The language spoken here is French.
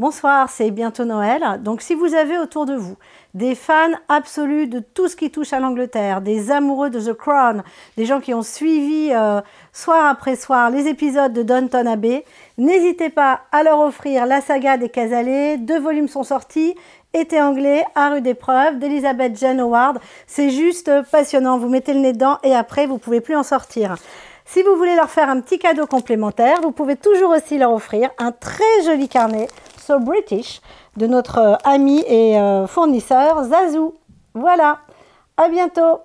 Bonsoir, c'est bientôt Noël. Donc si vous avez autour de vous des fans absolus de tout ce qui touche à l'Angleterre, des amoureux de The Crown, des gens qui ont suivi euh, soir après soir les épisodes de Downton Abbey, n'hésitez pas à leur offrir la saga des Casalets. Deux volumes sont sortis. Été anglais, à rue d'épreuve, d'Elizabeth Jane Howard. C'est juste passionnant. Vous mettez le nez dedans et après, vous pouvez plus en sortir. Si vous voulez leur faire un petit cadeau complémentaire, vous pouvez toujours aussi leur offrir un très joli carnet So British de notre euh, ami et euh, fournisseur Zazou. Voilà, à bientôt